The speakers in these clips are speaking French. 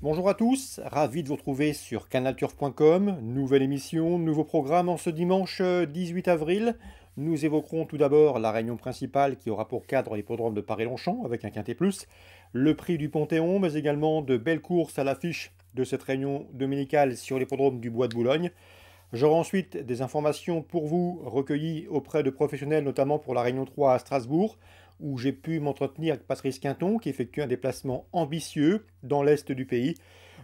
Bonjour à tous, ravi de vous retrouver sur Canature.com. Nouvelle émission, nouveau programme en ce dimanche 18 euh, avril. Nous évoquerons tout d'abord la réunion principale qui aura pour cadre l'hippodrome de Paris-Longchamp avec un quintet plus, le prix du Panthéon, mais également de belles courses à l'affiche de cette réunion dominicale sur l'hippodrome du Bois de Boulogne. J'aurai ensuite des informations pour vous recueillies auprès de professionnels, notamment pour la réunion 3 à Strasbourg où j'ai pu m'entretenir avec Patrice Quinton, qui effectue un déplacement ambitieux dans l'est du pays.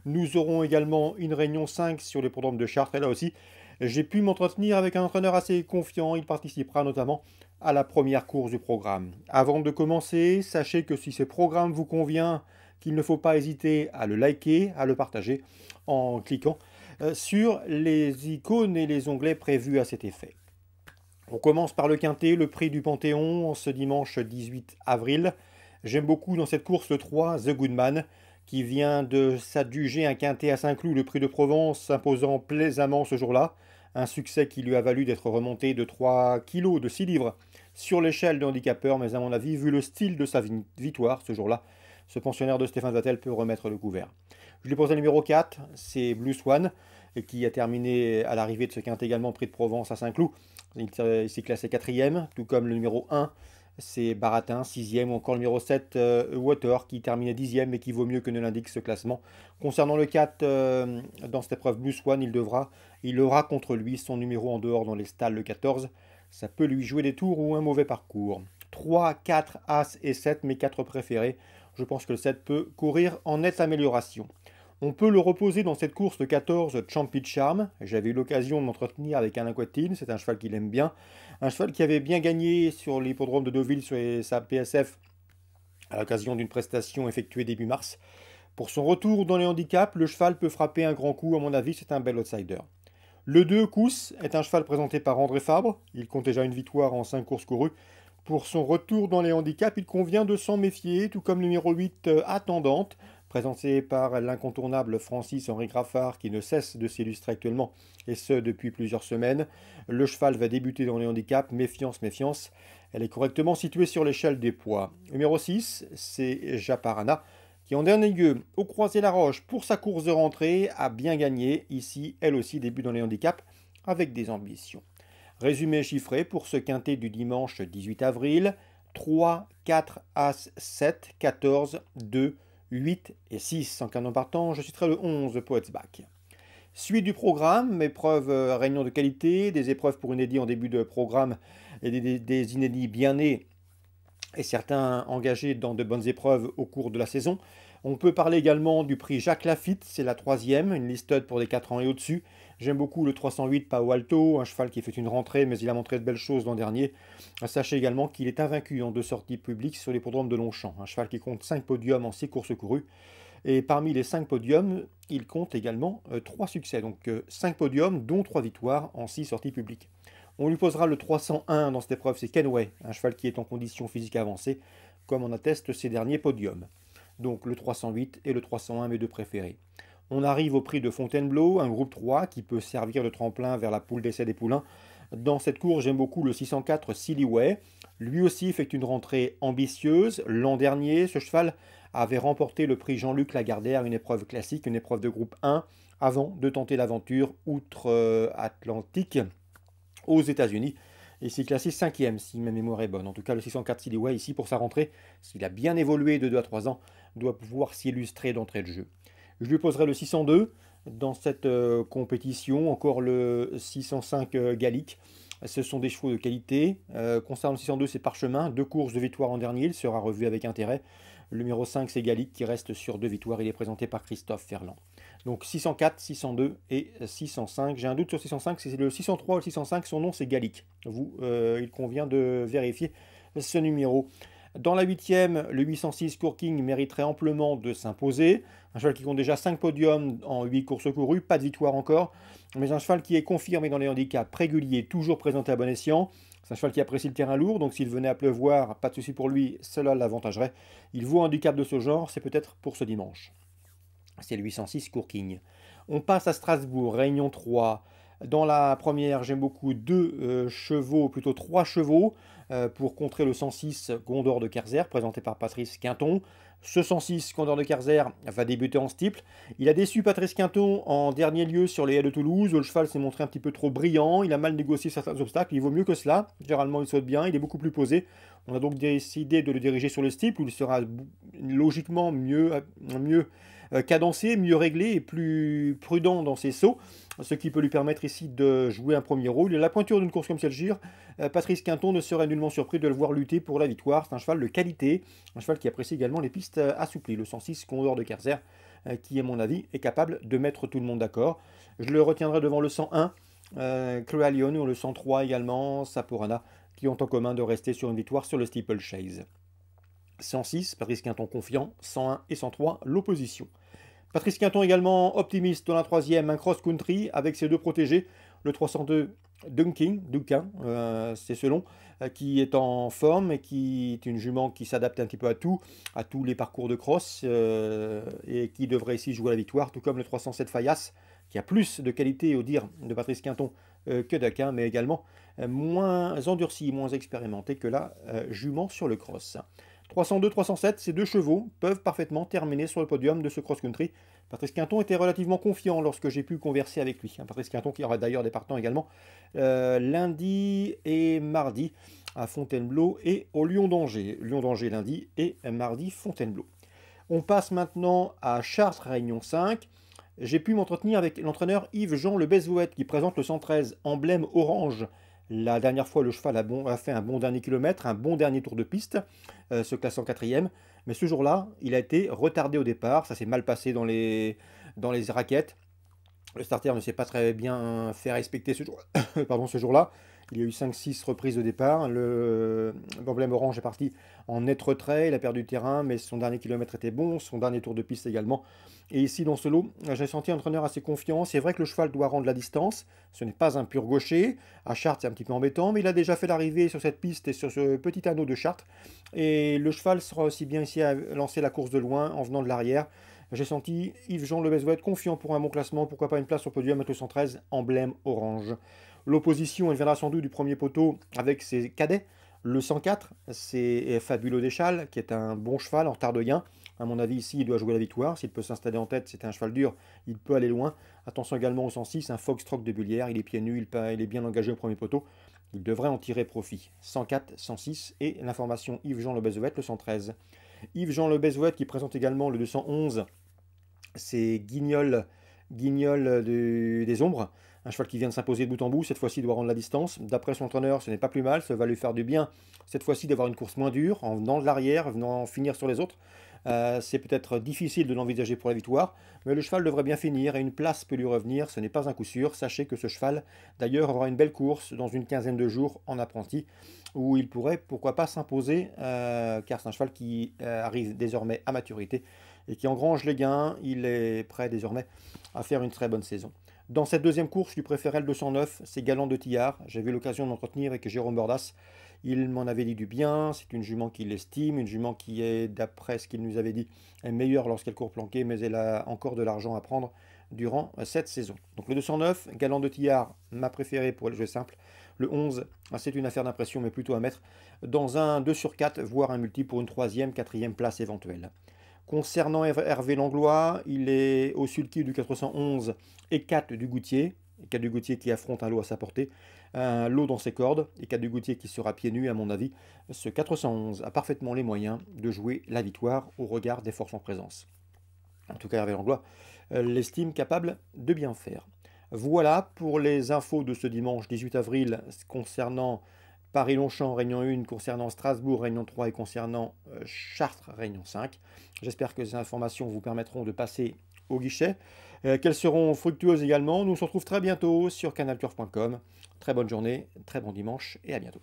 Nous aurons également une réunion 5 sur les programmes de Chartres, et là aussi, j'ai pu m'entretenir avec un entraîneur assez confiant, il participera notamment à la première course du programme. Avant de commencer, sachez que si ce programme vous convient, qu'il ne faut pas hésiter à le liker, à le partager en cliquant euh, sur les icônes et les onglets prévus à cet effet. On commence par le quintet, le prix du Panthéon, ce dimanche 18 avril. J'aime beaucoup dans cette course le 3, The Goodman, qui vient de s'adjuger un quintet à Saint-Cloud, le prix de Provence, s'imposant plaisamment ce jour-là. Un succès qui lui a valu d'être remonté de 3 kilos, de 6 livres, sur l'échelle de handicapeur, mais à mon avis, vu le style de sa victoire ce jour-là, ce pensionnaire de Stéphane Vatel peut remettre le couvert. Je lui pose le numéro 4, c'est Blue Swan, qui a terminé à l'arrivée de ce quintet également prix de Provence à Saint-Cloud. Il s'est classé quatrième, tout comme le numéro 1, c'est Baratin, 6e, ou encore le numéro 7, euh, Water, qui termine 10e et qui vaut mieux que ne l'indique ce classement. Concernant le 4, euh, dans cette épreuve Blue Swan, il devra, il aura contre lui son numéro en dehors dans les stalles, le 14. Ça peut lui jouer des tours ou un mauvais parcours. 3, 4, As et 7, mes 4 préférés. Je pense que le 7 peut courir en nette amélioration. On peut le reposer dans cette course de 14 de Charme. J'avais eu l'occasion de m'entretenir avec Alain Quatin, c'est un cheval qu'il aime bien. Un cheval qui avait bien gagné sur l'hippodrome de Deauville sur sa PSF à l'occasion d'une prestation effectuée début mars. Pour son retour dans les handicaps, le cheval peut frapper un grand coup, à mon avis c'est un bel outsider. Le 2 Cousse, est un cheval présenté par André Fabre, il compte déjà une victoire en 5 courses courues. Pour son retour dans les handicaps, il convient de s'en méfier, tout comme le numéro 8 euh, Attendante, présenté par l'incontournable Francis-Henri Graffard qui ne cesse de s'illustrer actuellement, et ce depuis plusieurs semaines. Le cheval va débuter dans les handicaps, méfiance, méfiance. Elle est correctement située sur l'échelle des poids. Numéro 6, c'est Japarana, qui en dernier lieu, au croisé la roche pour sa course de rentrée, a bien gagné. Ici, elle aussi débute dans les handicaps avec des ambitions. Résumé chiffré pour ce quintet du dimanche 18 avril 3, 4, As, 7, 14, 2, 8 et 6. En canon partant, je citerai le 11 Back. Suite du programme, épreuves euh, réunion de qualité, des épreuves pour inédits en début de programme et des, inédits bien nés et certains engagés dans de bonnes épreuves au cours de la saison. On peut parler également du prix Jacques Lafitte, c'est la troisième, une liste pour les 4 ans et au-dessus, J'aime beaucoup le 308 Pao Alto, un cheval qui fait une rentrée, mais il a montré de belles choses l'an dernier. Sachez également qu'il est invaincu en deux sorties publiques sur les podromes de Longchamp, un cheval qui compte 5 podiums en 6 courses courues. Et parmi les 5 podiums, il compte également 3 euh, succès, donc 5 euh, podiums, dont 3 victoires en 6 sorties publiques. On lui posera le 301 dans cette épreuve, c'est Kenway, un cheval qui est en condition physique avancée, comme en attestent ses derniers podiums. Donc le 308 et le 301, mes deux préférés. On arrive au prix de Fontainebleau, un groupe 3 qui peut servir de tremplin vers la poule d'essai des poulains. Dans cette cour, j'aime beaucoup le 604 Sillyway. Lui aussi fait une rentrée ambitieuse. L'an dernier, ce cheval avait remporté le prix Jean-Luc Lagardère, une épreuve classique, une épreuve de groupe 1, avant de tenter l'aventure outre-Atlantique aux États-Unis. Il s'est classé 5 si ma mémoire est bonne. En tout cas, le 604 Sillyway, ici, pour sa rentrée, s'il a bien évolué de 2 à 3 ans, doit pouvoir s'illustrer d'entrée de jeu. Je lui poserai le 602 dans cette euh, compétition, encore le 605 euh, Gallic, Ce sont des chevaux de qualité. Euh, concernant le 602, c'est Parchemin, deux courses de victoire en dernier, il sera revu avec intérêt. Le numéro 5, c'est Gallic qui reste sur deux victoires. Il est présenté par Christophe Ferland. Donc 604, 602 et 605. J'ai un doute sur 605, c'est le 603 ou le 605. Son nom, c'est Gallic. Vous, il convient de vérifier ce numéro. Dans la huitième, le 806 Courking mériterait amplement de s'imposer. Un cheval qui compte déjà 5 podiums en 8 courses courues, pas de victoire encore, mais un cheval qui est confirmé dans les handicaps réguliers, toujours présenté à bon escient. C'est un cheval qui apprécie le terrain lourd, donc s'il venait à pleuvoir, pas de souci pour lui, cela l'avantagerait. Il vaut un handicap de ce genre, c'est peut-être pour ce dimanche. C'est le 806 Courking. On passe à Strasbourg, Réunion 3. Dans la première, j'aime beaucoup deux euh, chevaux, plutôt trois chevaux, euh, pour contrer le 106 Gondor de Kerzer, présenté par Patrice Quinton. Ce 106 Gondor de Kerzer va débuter en steeple. Il a déçu Patrice Quinton en dernier lieu sur les haies de Toulouse. Le cheval s'est montré un petit peu trop brillant, il a mal négocié certains obstacles, il vaut mieux que cela. Généralement, il saute bien, il est beaucoup plus posé. On a donc décidé de le diriger sur le steeple, où il sera logiquement mieux, euh, mieux euh, cadencé, mieux réglé et plus prudent dans ses sauts, ce qui peut lui permettre ici de jouer un premier rôle. La pointure d'une course comme celle-ci, euh, Patrice Quinton ne serait nullement surpris de le voir lutter pour la victoire. C'est un cheval de qualité, un cheval qui apprécie également les pistes euh, assouplies. Le 106 Condor de Kerzer, qui, à mon avis, est capable de mettre tout le monde d'accord. Je le retiendrai devant le 101, euh, ou le 103 également, Saporana, qui ont en commun de rester sur une victoire sur le Chase. 106, Patrice Quinton confiant, 101 et 103, l'opposition. Patrice Quinton également optimiste dans la troisième, un cross-country avec ses deux protégés, le 302 Dunking, Duncan, c'est selon, euh, qui est en forme et qui est une jument qui s'adapte un petit peu à tout, à tous les parcours de cross euh, et qui devrait ici jouer la victoire, tout comme le 307 Fayas, qui a plus de qualité au dire de Patrice Quinton euh, que d'Aquin, mais également moins endurci, moins expérimenté que la jument sur le cross. 302-307, ces deux chevaux peuvent parfaitement terminer sur le podium de ce cross-country. Patrice Quinton était relativement confiant lorsque j'ai pu converser avec lui. Hein, Patrice Quinton qui aura d'ailleurs des partants également euh, lundi et mardi à Fontainebleau et au Lyon d'Angers. Lyon d'Angers lundi et mardi Fontainebleau. On passe maintenant à Chartres Réunion 5. J'ai pu m'entretenir avec l'entraîneur Yves-Jean Le qui présente le 113 emblème orange la dernière fois, le cheval a, fait un bon dernier kilomètre, un bon dernier tour de piste, euh, se classant quatrième. Mais ce jour-là, il a été retardé au départ. Ça s'est mal passé dans les, dans les raquettes. Le starter ne s'est pas très bien fait respecter ce ce jour-là. Il y a eu 5-6 reprises de départ. Le Orange est parti en net retrait. Il a perdu terrain, mais son dernier kilomètre était bon. Son dernier tour de piste également. Et ici, dans ce lot, j'ai senti un entraîneur assez confiant. C'est vrai que le cheval doit rendre la distance. Ce n'est pas un pur gaucher. À Chartres, c'est un petit peu embêtant, mais il a déjà fait l'arrivée sur cette piste et sur ce petit anneau de Chartres. Et le cheval sera aussi bien ici à lancer la course de loin en venant de l'arrière. J'ai senti Yves-Jean être confiant pour un bon classement, pourquoi pas une place au podium avec le 113, emblème orange. L'opposition, elle viendra sans doute du premier poteau avec ses cadets. Le 104, c'est Fabulo Deschal, qui est un bon cheval en retard de gain. À mon avis, ici, il doit jouer la victoire. S'il peut s'installer en tête, c'est un cheval dur, il peut aller loin. Attention également au 106, un Foxtrot de Bullière. Il est pieds nus, il, est bien engagé au premier poteau. Il devrait en tirer profit. 104, 106 et l'information Yves-Jean Lebezouette, le 113. Yves-Jean Lebezouette qui présente également le 211, c'est Guignol, Guignol des Ombres. Un cheval qui vient de s'imposer de bout en bout, cette fois-ci doit rendre la distance. D'après son entraîneur, ce n'est pas plus mal, ça va lui faire du bien cette fois-ci d'avoir une course moins dure, en venant de l'arrière, venant finir sur les autres. Euh, c'est peut-être difficile de l'envisager pour la victoire, mais le cheval devrait bien finir et une place peut lui revenir, ce n'est pas un coup sûr. Sachez que ce cheval, d'ailleurs, aura une belle course dans une quinzaine de jours en apprenti, où il pourrait, pourquoi pas, s'imposer, euh, car c'est un cheval qui euh, arrive désormais à maturité et qui engrange les gains. Il est prêt désormais à faire une très bonne saison. Dans cette deuxième course, lui préférais le 209, c'est Galant de Tillard. J'avais l'occasion d'entretenir avec Jérôme Bordas. Il m'en avait dit du bien, c'est une jument qu'il estime, une jument qui est, d'après ce qu'il nous avait dit, meilleure lorsqu'elle court planquée, mais elle a encore de l'argent à prendre durant euh, cette saison. Donc le 209, Galant de Tillard, ma préférée pour le jeu simple. Le 11, ah, c'est une affaire d'impression, mais plutôt à mettre dans un 2 sur 4, voire un multi pour une troisième, quatrième place éventuelle. Concernant Hervé Langlois, il est au sulky du 411 et 4 du Goutier. Et 4 du Goutier qui affronte un lot à sa portée, un lot dans ses cordes, et 4 du Goutier qui sera pieds nus, à mon avis. Ce 411 a parfaitement les moyens de jouer la victoire au regard des forces en présence. En tout cas, Hervé Langlois euh, l'estime capable de bien faire. Voilà pour les infos de ce dimanche 18 avril concernant Paris-Longchamp, Réunion 1, concernant Strasbourg, Réunion 3 et concernant euh, Chartres, Réunion 5. J'espère que ces informations vous permettront de passer au guichet, euh, qu'elles seront fructueuses également. Nous on se retrouve très bientôt sur canalturf.com. Très bonne journée, très bon dimanche et à bientôt.